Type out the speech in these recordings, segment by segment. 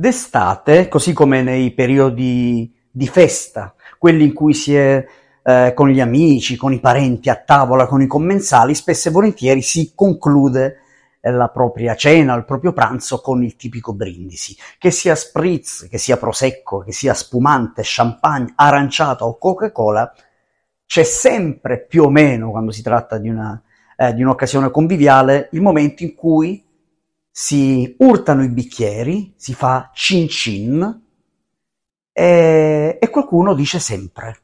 D'estate, così come nei periodi di festa, quelli in cui si è eh, con gli amici, con i parenti, a tavola, con i commensali, spesso e volentieri si conclude eh, la propria cena, il proprio pranzo con il tipico brindisi, che sia spritz, che sia prosecco, che sia spumante, champagne, aranciata o Coca-Cola, c'è sempre più o meno, quando si tratta di, una, eh, di un'occasione conviviale, il momento in cui si urtano i bicchieri, si fa cin cin e, e qualcuno dice sempre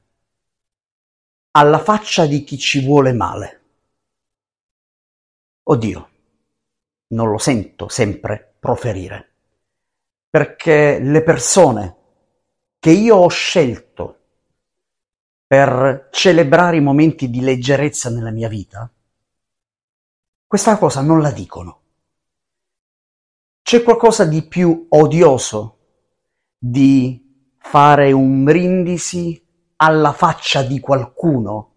alla faccia di chi ci vuole male. Oddio, non lo sento sempre proferire, perché le persone che io ho scelto per celebrare i momenti di leggerezza nella mia vita, questa cosa non la dicono. C'è qualcosa di più odioso di fare un brindisi alla faccia di qualcuno?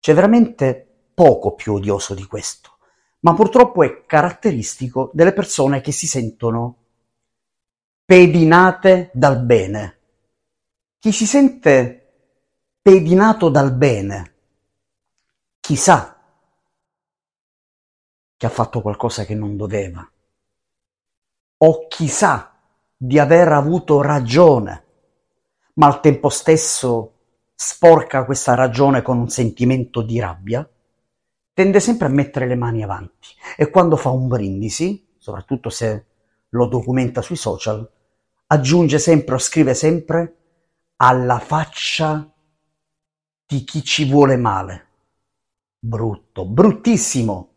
C'è veramente poco più odioso di questo, ma purtroppo è caratteristico delle persone che si sentono pedinate dal bene. Chi si sente pedinato dal bene, chissà che ha fatto qualcosa che non doveva o chissà di aver avuto ragione, ma al tempo stesso sporca questa ragione con un sentimento di rabbia, tende sempre a mettere le mani avanti e quando fa un brindisi, soprattutto se lo documenta sui social, aggiunge sempre o scrive sempre alla faccia di chi ci vuole male. Brutto, bruttissimo.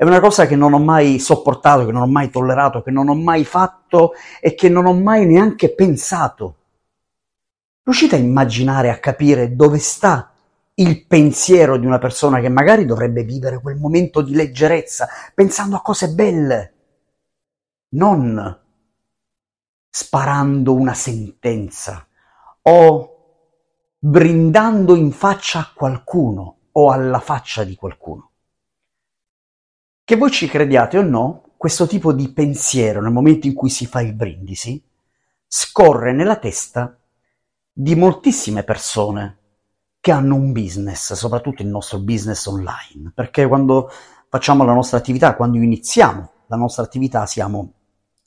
È una cosa che non ho mai sopportato, che non ho mai tollerato, che non ho mai fatto e che non ho mai neanche pensato. Riuscite a immaginare, a capire dove sta il pensiero di una persona che magari dovrebbe vivere quel momento di leggerezza, pensando a cose belle, non sparando una sentenza o brindando in faccia a qualcuno o alla faccia di qualcuno. Che voi ci crediate o no, questo tipo di pensiero, nel momento in cui si fa il brindisi, scorre nella testa di moltissime persone che hanno un business, soprattutto il nostro business online, perché quando facciamo la nostra attività, quando iniziamo la nostra attività, siamo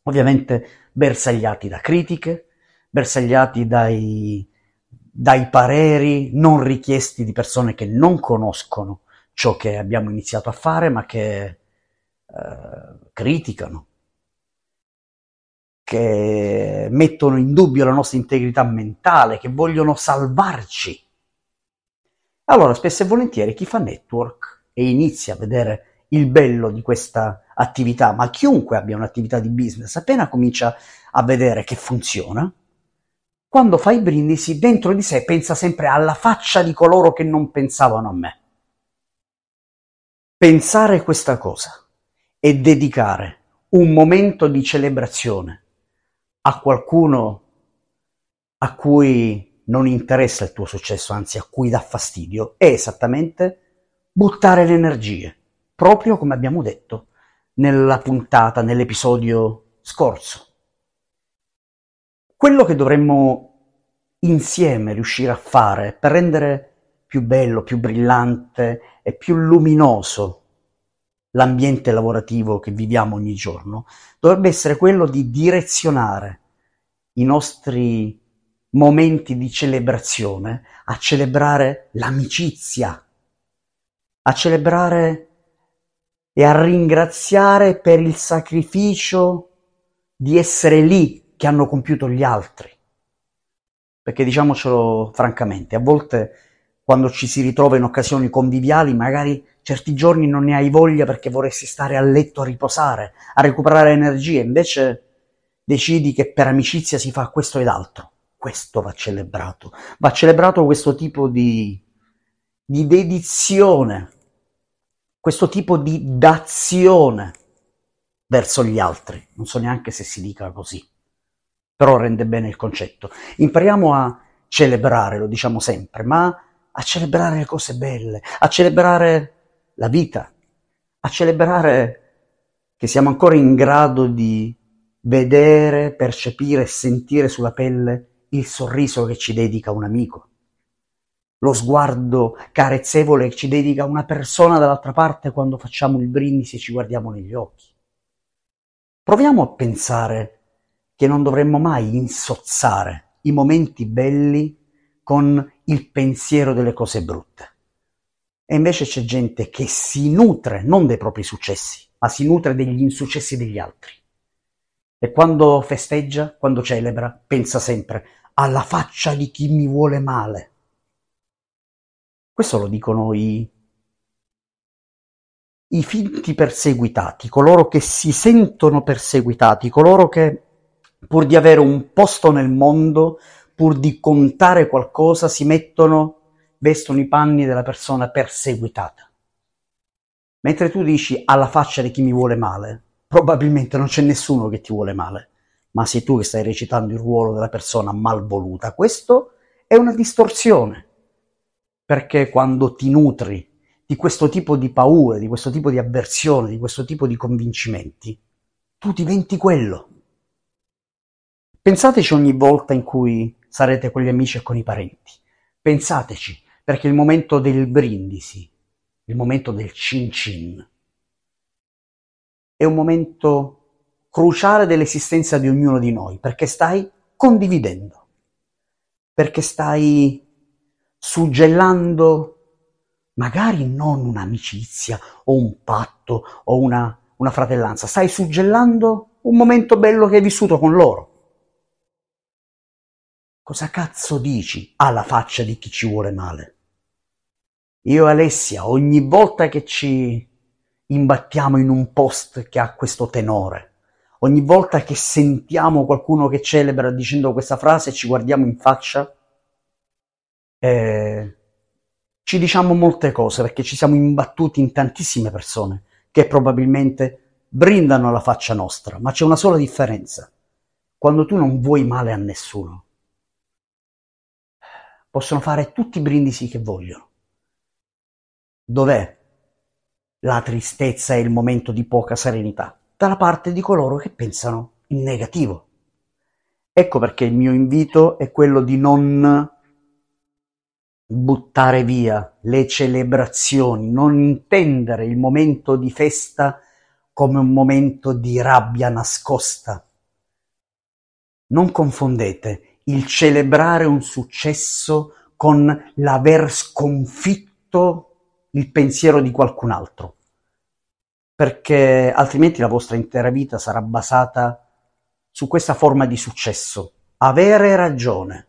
ovviamente bersagliati da critiche, bersagliati dai, dai pareri non richiesti di persone che non conoscono ciò che abbiamo iniziato a fare, ma che eh, criticano, che mettono in dubbio la nostra integrità mentale, che vogliono salvarci. Allora, spesso e volentieri chi fa network e inizia a vedere il bello di questa attività, ma chiunque abbia un'attività di business, appena comincia a vedere che funziona, quando fa i brindisi dentro di sé pensa sempre alla faccia di coloro che non pensavano a me. Pensare questa cosa e dedicare un momento di celebrazione a qualcuno a cui non interessa il tuo successo, anzi a cui dà fastidio, è esattamente buttare le energie, proprio come abbiamo detto nella puntata, nell'episodio scorso. Quello che dovremmo insieme riuscire a fare per rendere più bello, più brillante e più luminoso l'ambiente lavorativo che viviamo ogni giorno dovrebbe essere quello di direzionare i nostri momenti di celebrazione a celebrare l'amicizia, a celebrare e a ringraziare per il sacrificio di essere lì che hanno compiuto gli altri. Perché diciamocelo francamente, a volte quando ci si ritrova in occasioni conviviali magari certi giorni non ne hai voglia perché vorresti stare a letto a riposare, a recuperare energie, invece decidi che per amicizia si fa questo ed altro. Questo va celebrato. Va celebrato questo tipo di, di dedizione, questo tipo di dazione verso gli altri. Non so neanche se si dica così, però rende bene il concetto. Impariamo a celebrare, lo diciamo sempre, ma a celebrare le cose belle, a celebrare la vita, a celebrare che siamo ancora in grado di vedere, percepire e sentire sulla pelle il sorriso che ci dedica un amico, lo sguardo carezzevole che ci dedica una persona dall'altra parte quando facciamo il brindisi e ci guardiamo negli occhi. Proviamo a pensare che non dovremmo mai insozzare i momenti belli con il pensiero delle cose brutte. E invece c'è gente che si nutre non dei propri successi, ma si nutre degli insuccessi degli altri. E quando festeggia, quando celebra, pensa sempre alla faccia di chi mi vuole male. Questo lo dicono i, i finti perseguitati, coloro che si sentono perseguitati, coloro che pur di avere un posto nel mondo, pur di contare qualcosa, si mettono vestono i panni della persona perseguitata. Mentre tu dici alla faccia di chi mi vuole male, probabilmente non c'è nessuno che ti vuole male, ma sei tu che stai recitando il ruolo della persona malvoluta. Questo è una distorsione, perché quando ti nutri di questo tipo di paure, di questo tipo di avversione, di questo tipo di convincimenti, tu diventi quello. Pensateci ogni volta in cui sarete con gli amici e con i parenti. Pensateci, perché è il momento del brindisi, il momento del cin cin. È un momento cruciale dell'esistenza di ognuno di noi, perché stai condividendo, perché stai suggellando magari non un'amicizia o un patto o una, una fratellanza, stai suggellando un momento bello che hai vissuto con loro. Cosa cazzo dici alla faccia di chi ci vuole male? Io e Alessia, ogni volta che ci imbattiamo in un post che ha questo tenore, ogni volta che sentiamo qualcuno che celebra dicendo questa frase, e ci guardiamo in faccia, eh, ci diciamo molte cose perché ci siamo imbattuti in tantissime persone che probabilmente brindano la faccia nostra, ma c'è una sola differenza. Quando tu non vuoi male a nessuno, possono fare tutti i brindisi che vogliono Dov'è la tristezza e il momento di poca serenità? Dalla parte di coloro che pensano in negativo. Ecco perché il mio invito è quello di non buttare via le celebrazioni, non intendere il momento di festa come un momento di rabbia nascosta. Non confondete il celebrare un successo con l'aver sconfitto il pensiero di qualcun altro, perché altrimenti la vostra intera vita sarà basata su questa forma di successo. Avere ragione.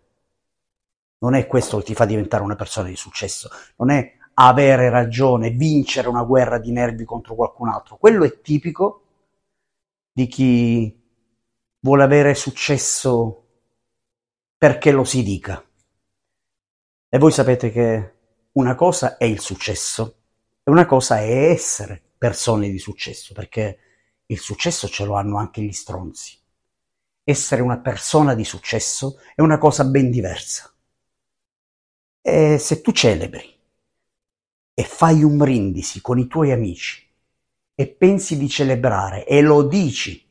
Non è questo che ti fa diventare una persona di successo, non è avere ragione, vincere una guerra di nervi contro qualcun altro. Quello è tipico di chi vuole avere successo perché lo si dica. E voi sapete che una cosa è il successo e una cosa è essere persone di successo, perché il successo ce lo hanno anche gli stronzi. Essere una persona di successo è una cosa ben diversa. E se tu celebri e fai un brindisi con i tuoi amici e pensi di celebrare e lo dici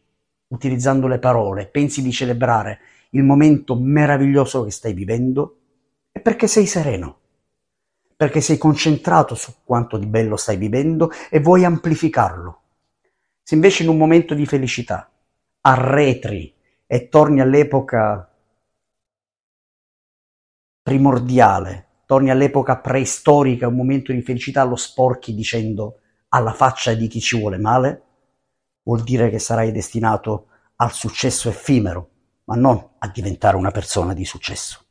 utilizzando le parole, pensi di celebrare il momento meraviglioso che stai vivendo, è perché sei sereno perché sei concentrato su quanto di bello stai vivendo e vuoi amplificarlo. Se invece in un momento di felicità arretri e torni all'epoca primordiale, torni all'epoca preistorica, un momento di felicità, lo sporchi dicendo alla faccia di chi ci vuole male, vuol dire che sarai destinato al successo effimero, ma non a diventare una persona di successo.